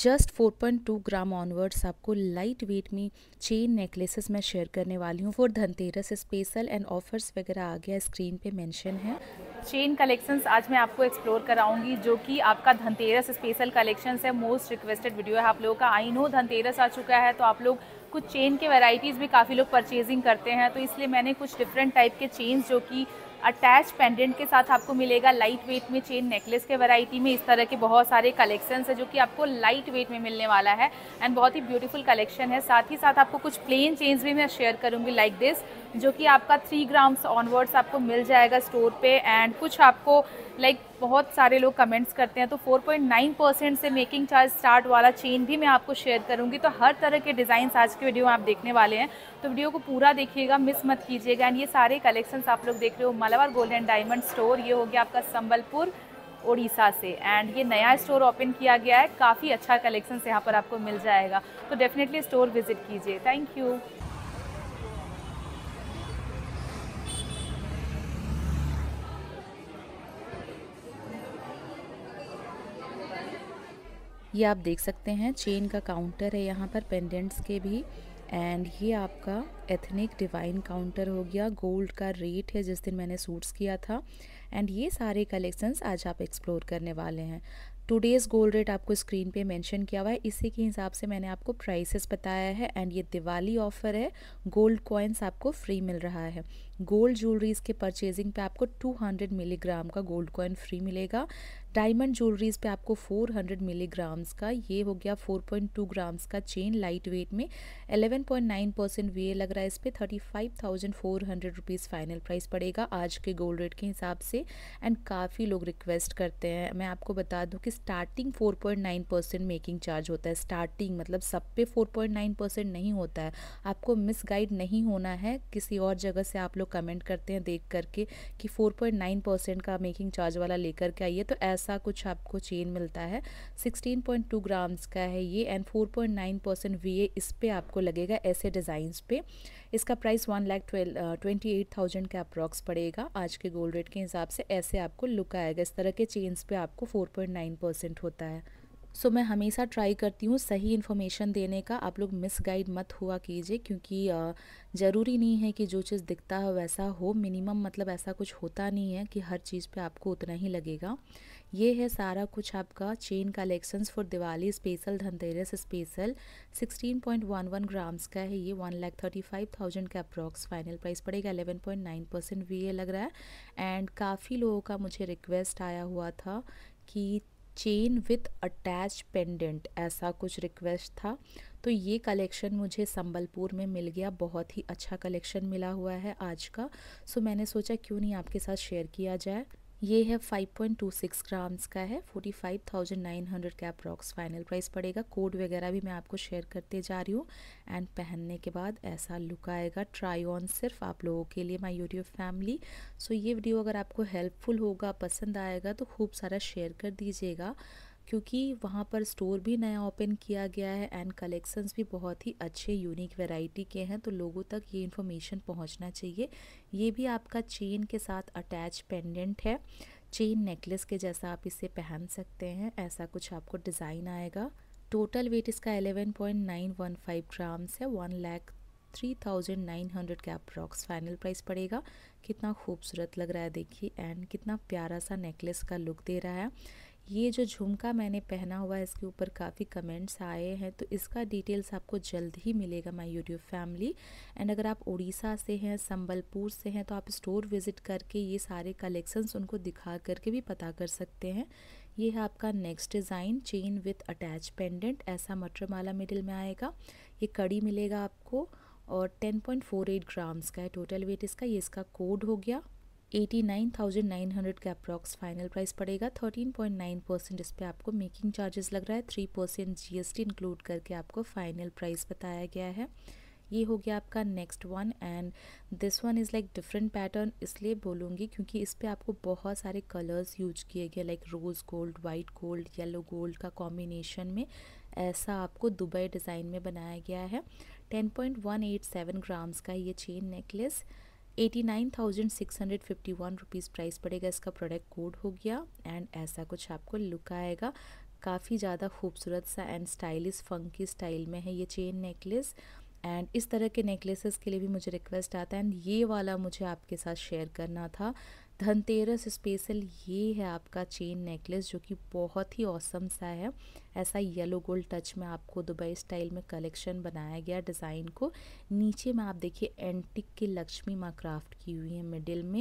just 4.2 gram onwards आपको light weight में chain necklaces मैं शेयर करने वाली हूँ for Dhanteras special and offers वगैरह आ गया स्क्रीन पे मेंशन है चेन कलेक्शंस आज मैं आपको एक्सप्लोर कराऊंगी जो कि आपका धनतेरस स्पेशल कलेक्शंस है मोस्ट रिक्वेस्टेड वीडियो है आप लोगों का आई नो धनतेरस आ चुका है तो आप लोग कुछ चेन के वैरायटीज़ भी काफ़ी लोग परचेजिंग करते हैं तो इसलिए मैंने कुछ डिफरेंट टाइप के चेन्स जो कि अटैच पेंडेंट के साथ आपको मिलेगा लाइट वेट में चेन नेकलेस के वैरायटी में इस तरह के बहुत सारे कलेक्शन है जो कि आपको लाइट वेट में मिलने वाला है एंड बहुत ही ब्यूटीफुल कलेक्शन है साथ ही साथ आपको कुछ प्लेन चेन्स भी मैं शेयर करूँगी लाइक like दिस जो कि आपका थ्री ग्राम्स ऑनवर्ड्स आपको मिल जाएगा स्टोर पे एंड कुछ आपको लाइक like, बहुत सारे लोग कमेंट्स करते हैं तो 4.9 परसेंट से मेकिंग चार्ज स्टार्ट वाला चेन भी मैं आपको शेयर करूँगी तो हर तरह के डिज़ाइन आज के वीडियो में आप देखने वाले हैं तो वीडियो को पूरा देखिएगा मिस मत कीजिएगा एंड ये सारे कलेक्शंस आप लोग देख रहे हो Malabar gold and diamond store ये हो गया आपका संबलपुर उड़ीसा से एंड ये नया स्टोर ओपन किया गया है काफ़ी अच्छा कलेक्शन यहाँ पर आपको मिल जाएगा तो डेफिनेटली स्टोर विजिट कीजिए थैंक यू ये आप देख सकते हैं चेन का काउंटर है यहाँ पर पेंडेंट्स के भी एंड ये आपका एथनिक डिवाइन काउंटर हो गया गोल्ड का रेट है जिस दिन मैंने सूट्स किया था एंड ये सारे कलेक्शंस आज आप एक्सप्लोर करने वाले हैं टुडेज़ गोल्ड रेट आपको स्क्रीन पे मेंशन किया हुआ है इसी के हिसाब से मैंने आपको प्राइसेस बताया है एंड ये दिवाली ऑफर है गोल्ड कॉइन्स आपको फ्री मिल रहा है गोल्ड ज्वेलरीज के परचेजिंग पे आपको 200 मिलीग्राम का गोल्ड कॉइन फ्री मिलेगा डायमंड ज्वेलरीज पे आपको 400 मिलीग्राम्स का ये हो गया 4.2 ग्राम्स का चेन लाइट वेट में 11.9 परसेंट वी लग रहा है इस पर thirty five thousand four hundred rupees final price पड़ेगा आज के गोल्ड रेट के हिसाब से एंड काफ़ी लोग रिक्वेस्ट करते हैं मैं आपको बता दूं कि स्टार्टिंग 4.9 परसेंट मेकिंग चार्ज होता है स्टार्टिंग मतलब सब पे 4.9 परसेंट नहीं होता है आपको मिस गाइड नहीं होना है किसी और जगह से आप लोग कमेंट करते हैं देख करके कि 4.9 परसेंट का मेकिंग चार्ज वाला लेकर के आइए तो ऐसा ऐसा कुछ आपको चेन मिलता है 16.2 ग्राम्स का है ये एंड 4.9 परसेंट वी ए इस पर आपको लगेगा ऐसे डिज़ाइंस पे इसका price one twelve twenty eight thousand का अप्रॉक्स पड़ेगा आज के गोल्ड रेट के हिसाब से ऐसे आपको लुक आएगा इस तरह के चेन्स पे आपको 4.9 परसेंट होता है सो so, मैं हमेशा ट्राई करती हूँ सही इन्फॉर्मेशन देने का आप लोग मिस गाइड मत हुआ कीजिए क्योंकि ज़रूरी नहीं है कि जो चीज़ दिखता हो वैसा हो मिनिमम मतलब ऐसा कुछ होता नहीं है कि हर चीज़ पे आपको उतना ही लगेगा ये है सारा कुछ आपका chain collections for Diwali special Dhanteras special 16.11 grams का है ये one lakh thirty five thousand का अप्रॉक्स फाइनल प्राइस पड़ेगा 11.9 परसेंट वी लग रहा है एंड काफ़ी लोगों का मुझे रिक्वेस्ट आया हुआ था कि चेन विथ अटैच पेंडेंट ऐसा कुछ रिक्वेस्ट था तो ये कलेक्शन मुझे संबलपुर में मिल गया बहुत ही अच्छा कलेक्शन मिला हुआ है आज का सो मैंने सोचा क्यों नहीं आपके साथ शेयर किया जाए ये है 5.26 ग्राम्स का है 45,900 का अप्रॉक्स फाइनल प्राइस पड़ेगा कोड वगैरह भी मैं आपको शेयर करते जा रही हूँ एंड पहनने के बाद ऐसा लुक आएगा ट्राई ऑन सिर्फ आप लोगों के लिए माय यूट्यूब फैमिली सो ये वीडियो अगर आपको हेल्पफुल होगा पसंद आएगा तो खूब सारा शेयर कर दीजिएगा क्योंकि वहाँ पर स्टोर भी नया ओपन किया गया है एंड कलेक्शंस भी बहुत ही अच्छे यूनिक वैरायटी के हैं तो लोगों तक ये इन्फॉर्मेशन पहुँचना चाहिए ये भी आपका चेन के साथ अटैच पेंडेंट है चेन नेकलेस के जैसा आप इसे पहन सकते हैं ऐसा कुछ आपको डिज़ाइन आएगा टोटल वेट इसका 11.915 ग्राम्स है one lakh three thousand nine hundred का अप्रॉक्स फाइनल प्राइस पड़ेगा कितना खूबसूरत लग रहा है देखिए एंड कितना प्यारा सा नेकलेस का लुक दे रहा है ये जो झुमका मैंने पहना हुआ है इसके ऊपर काफ़ी कमेंट्स आए हैं तो इसका डिटेल्स आपको जल्द ही मिलेगा माय यूट्यूब फैमिली एंड अगर आप उड़ीसा से हैं संबलपुर से हैं तो आप स्टोर विज़िट करके ये सारे कलेक्शंस उनको दिखा करके भी पता कर सकते हैं ये है आपका next design chain with attach pendant ऐसा मटर माला मिडिल में आएगा ये कड़ी मिलेगा आपको और एट ग्राम्स का है टोटल वेट इसका ये इसका कोड हो गया नाइन नाइन थाउजेंड हंड्रेड का अप्रॉक्स फाइनल प्राइस पड़ेगा थर्टीन पॉइंट नाइन परसेंट इस पर आपको मेकिंग चार्जेस लग रहा है three percent G S T include करके आपको फाइनल प्राइस बताया गया है ये हो गया आपका next one and this one is like different pattern इसलिए बोलूँगी क्योंकि इस पर आपको बहुत सारे कलर्स यूज किए गए like rose gold white gold yellow gold का कॉम्बिनेशन में ऐसा आपको दुबई डिज़ाइन में बनाया गया है ten point one eight seven grams का ये chain necklace eighty nine thousand six hundred fifty one rupees price पड़ेगा इसका प्रोडक्ट कोड हो गया एंड ऐसा कुछ आपको लुक आएगा काफ़ी ज़्यादा खूबसूरत सा एंड स्टाइलिश फंकी स्टाइल में है ये चेन नेकलेस एंड इस तरह के नेकलेसेस के लिए भी मुझे रिक्वेस्ट आता है एंड ये वाला मुझे आपके साथ शेयर करना था धनतेरस स्पेशल ये है आपका चेन नेकलेस जो कि बहुत ही औसम सा है ऐसा येलो गोल्ड टच में आपको दुबई स्टाइल में कलेक्शन बनाया गया डिज़ाइन को नीचे में आप देखिए एंटिक की लक्ष्मी माँ क्राफ्ट की हुई है मिडिल में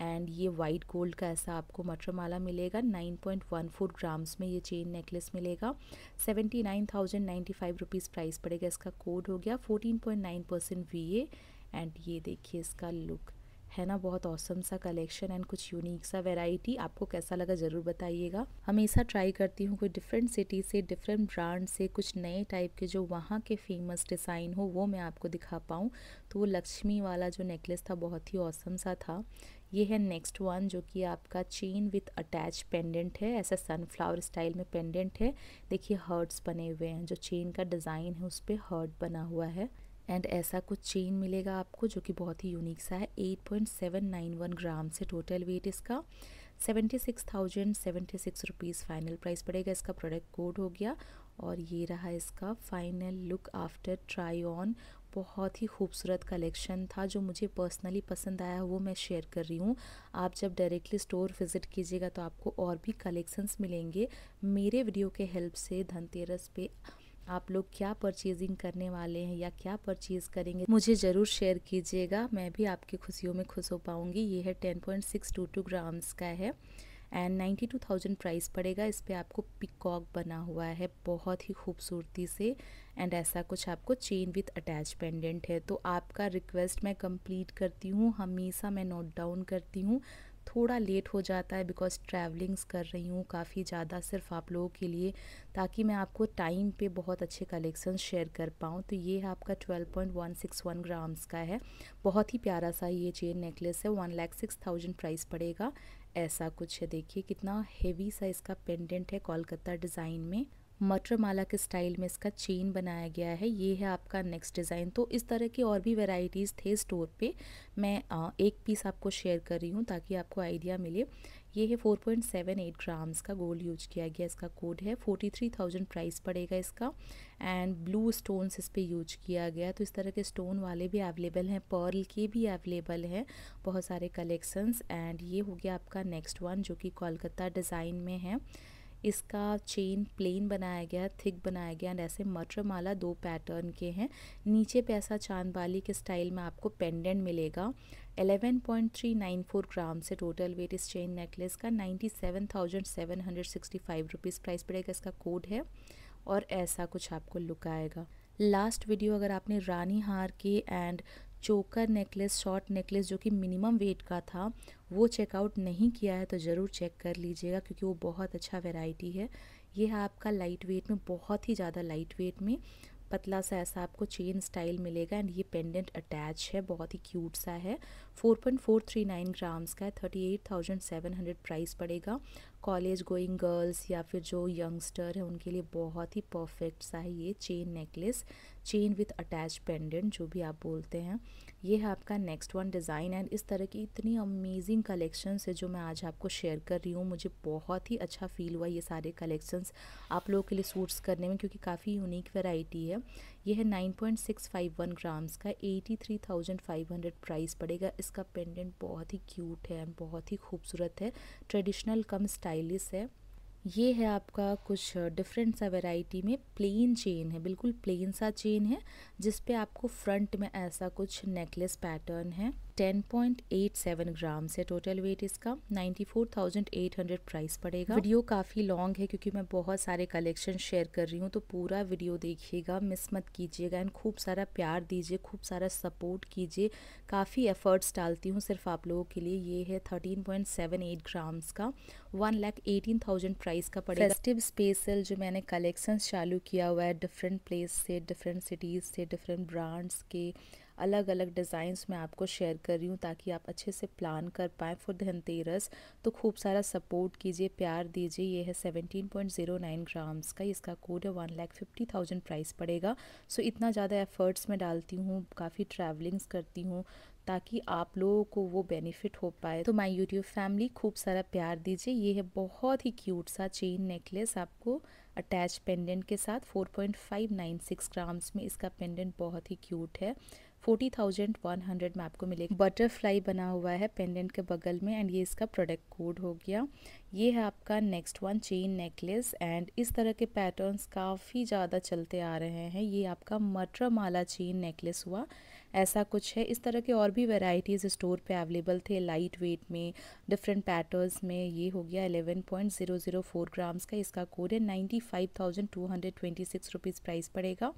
एंड ये वाइट गोल्ड का ऐसा आपको मटरमाला मिलेगा 9.14 ग्राम्स में ये चेन नेकलेस मिलेगा 79,095 रुपीस प्राइस पड़ेगा इसका कोड हो गया 14.9 परसेंट वी एंड ये देखिए इसका लुक है ना बहुत औसम सा कलेक्शन एंड कुछ यूनिक सा वेराइटी आपको कैसा लगा ज़रूर बताइएगा हमेशा ट्राई करती हूँ कोई डिफरेंट सिटी से डिफरेंट ब्रांड से कुछ नए टाइप के जो वहाँ के फेमस डिज़ाइन हो वो मैं आपको दिखा पाऊँ तो वो लक्ष्मी वाला जो नेकलेस था बहुत ही औसम सा था ये है नेक्स्ट वन जो कि आपका चेन विथ अटैच पेंडेंट है ऐसा सनफ्लावर स्टाइल में पेंडेंट है देखिए हर्ट्स बने हुए हैं जो चेन का डिज़ाइन है उस पर हर्ट बना हुआ है एंड ऐसा कुछ चेन मिलेगा आपको जो कि बहुत ही यूनिक सा है 8.791 ग्राम से टोटल वेट इसका seventy six thousand seventy six rupees final price पड़ेगा इसका प्रोडक्ट कोड हो गया और ये रहा इसका final look after try on बहुत ही खूबसूरत कलेक्शन था जो मुझे पर्सनली पसंद आया वो मैं शेयर कर रही हूँ आप जब डायरेक्टली स्टोर विज़िट कीजिएगा तो आपको और भी कलेक्शंस मिलेंगे मेरे वीडियो के हेल्प से धनतेरस पे आप लोग क्या परचेजिंग करने वाले हैं या क्या परचेज़ करेंगे मुझे ज़रूर शेयर कीजिएगा मैं भी आपकी खुशियों में खुश हो पाऊंगी ये है ten point six two two grams का है and ninety two thousand price पड़ेगा इस पर आपको पिकॉक बना हुआ है बहुत ही खूबसूरती से एंड ऐसा कुछ आपको चेन विथ अटैच पेंडेंट है तो आपका रिक्वेस्ट मैं कंप्लीट करती हूँ हमेशा मैं नोट डाउन करती हूँ थोड़ा लेट हो जाता है बिकॉज ट्रैवलिंग्स कर रही हूँ काफ़ी ज़्यादा सिर्फ आप लोगों के लिए ताकि मैं आपको टाइम पे बहुत अच्छे कलेक्शन शेयर कर पाऊँ तो ये है आपका 12.161 ग्राम्स का है बहुत ही प्यारा सा ये चेन नेकलेस है one lakh six thousand price पड़ेगा ऐसा कुछ है देखिए कितना हेवी सा इसका पेंडेंट है कोलकाता डिज़ाइन में मटर माला के स्टाइल में इसका चेन बनाया गया है ये है आपका नेक्स्ट डिज़ाइन तो इस तरह की और भी वेराइटीज़ थे स्टोर पे मैं एक पीस आपको शेयर कर रही हूँ ताकि आपको आइडिया मिले ये है 4.78 ग्राम्स का गोल्ड यूज किया गया इसका कोड है 43,000 प्राइस पड़ेगा इसका एंड ब्लू स्टोन्स इस पर यूज किया गया तो इस तरह के स्टोन वाले भी अवेलेबल हैं पर्ल के भी अवेलेबल हैं बहुत सारे कलेक्शंस एंड ये हो गया आपका नेक्स्ट वन जो कि कोलकाता डिज़ाइन में है इसका चेन प्लेन बनाया गया है थिक बनाया गया एंड ऐसे मटर माला दो पैटर्न के हैं नीचे पे ऐसा चांद बाली के स्टाइल में आपको पेंडेंट मिलेगा 11.394 ग्राम से टोटल वेट इस चेन नेकलेस का 97,765 रुपीस प्राइस पड़ेगा इसका कोड है और ऐसा कुछ आपको लुक आएगा लास्ट वीडियो अगर आपने रानी हार की एंड चोकर नेकलेस शॉर्ट नेकलेस जो कि मिनिमम वेट का था वो चेकआउट नहीं किया है तो ज़रूर चेक कर लीजिएगा क्योंकि वो बहुत अच्छा वेराइटी है ये है आपका लाइट वेट में बहुत ही ज़्यादा लाइट वेट में पतला सा ऐसा आपको चेन स्टाइल मिलेगा एंड ये पेंडेंट अटैच है बहुत ही क्यूट सा है 4.439 ग्राम्स का है 38,700 प्राइस पड़ेगा कॉलेज गोइंग गर्ल्स या फिर जो यंगस्टर है उनके लिए बहुत ही परफेक्ट सा है ये chain necklace chain with attach pendant जो भी आप बोलते हैं ये है आपका नेक्स्ट वन डिज़ाइन एंड इस तरह की इतनी अमेजिंग कलेक्शंस है जो मैं आज आपको शेयर कर रही हूँ मुझे बहुत ही अच्छा फील हुआ ये सारे कलेक्शंस आप लोगों के लिए सूट्स करने में क्योंकि काफ़ी यूनिक वेराइटी है ये है nine point six five one grams का eighty three thousand five hundred price पड़ेगा इसका पेंडेंट बहुत ही क्यूट है एंड बहुत ही खूबसूरत है ट्रेडिशनल कम स्टाइलिश है ये है आपका कुछ डिफरेंट सा वैरायटी में प्लेन चेन है बिल्कुल प्लेन सा चेन है जिस पे आपको फ्रंट में ऐसा कुछ नेकलेस पैटर्न है 10.87 ग्राम है टोटल वेट इसका 94,800 प्राइस पड़ेगा वीडियो काफ़ी लॉन्ग है क्योंकि मैं बहुत सारे कलेक्शन शेयर कर रही हूँ तो पूरा वीडियो देखिएगा मिस मत कीजिएगा एंड खूब सारा प्यार दीजिए खूब सारा सपोर्ट कीजिए काफ़ी एफर्ट्स डालती हूँ सिर्फ आप लोगों के लिए ये है 13.78 ग्राम्स का one lakh eighteen thousand price का पड़ेगा फेस्टिव स्पेशल जो मैंने कलेक्शन चालू किया हुआ है डिफरेंट प्लेस से डिफरेंट सिटीज़ से डिफरेंट ब्रांड्स के अलग अलग डिज़ाइंस में आपको शेयर कर रही हूँ ताकि आप अच्छे से प्लान कर पाएँ फॉर धनतेरस तो खूब सारा सपोर्ट कीजिए प्यार दीजिए ये है seventeen point zero nine grams का इसका कोड है one lakh fifty thousand price पड़ेगा सो इतना ज़्यादा एफ़र्ट्स मैं डालती हूँ काफ़ी ट्रैवलिंग्स करती हूँ ताकि आप लोगों को वो बेनिफिट हो पाए तो माई यूट्यूब फैमिली खूब सारा प्यार दीजिए ये है बहुत ही क्यूट सा चेन नेकलेस आपको अटैच पेंडेंट के साथ 4.596 ग्राम्स में इसका पेंडेंट बहुत ही क्यूट है फोर्टी थाउजेंड वन हंड्रेड में आपको मिलेगी बटरफ्लाई बना हुआ है पेंडेंट के बगल में एंड ये इसका प्रोडक्ट कोड हो गया ये है आपका next one chain necklace and इस तरह के पैटर्न्स काफ़ी ज़्यादा चलते आ रहे हैं ये आपका मटर माला चेन नेकलेस हुआ ऐसा कुछ है इस तरह के और भी वेराइटीज़ स्टोर पे अवेलेबल थे लाइट वेट में डिफरेंट पैटर्न्स में ये हो गया eleven point zero zero four grams का इसका कोड है ninety five thousand two hundred twenty six rupees price पड़ेगा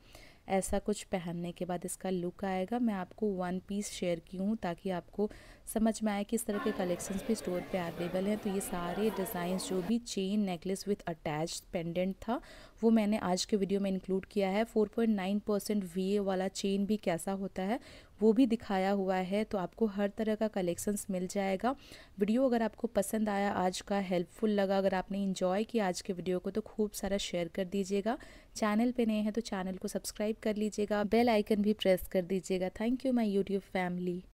ऐसा कुछ पहनने के बाद इसका लुक आएगा मैं आपको वन पीस शेयर की हूँ ताकि आपको समझ में आए कि इस तरह के कलेक्शंस भी स्टोर पे अवेलेबल हैं तो ये सारे डिज़ाइंस जो भी chain necklace with attach pendant था वो मैंने आज के वीडियो में इंक्लूड किया है 4.9 परसेंट वाला चेन भी कैसा होता है वो भी दिखाया हुआ है तो आपको हर तरह का कलेक्शंस मिल जाएगा वीडियो अगर आपको पसंद आया आज का हेल्पफुल लगा अगर आपने इंजॉय किया आज के वीडियो को तो खूब सारा शेयर कर दीजिएगा चैनल पे नए हैं तो चैनल को सब्सक्राइब कर लीजिएगा बेल आइकन भी प्रेस कर दीजिएगा thank you my YouTube family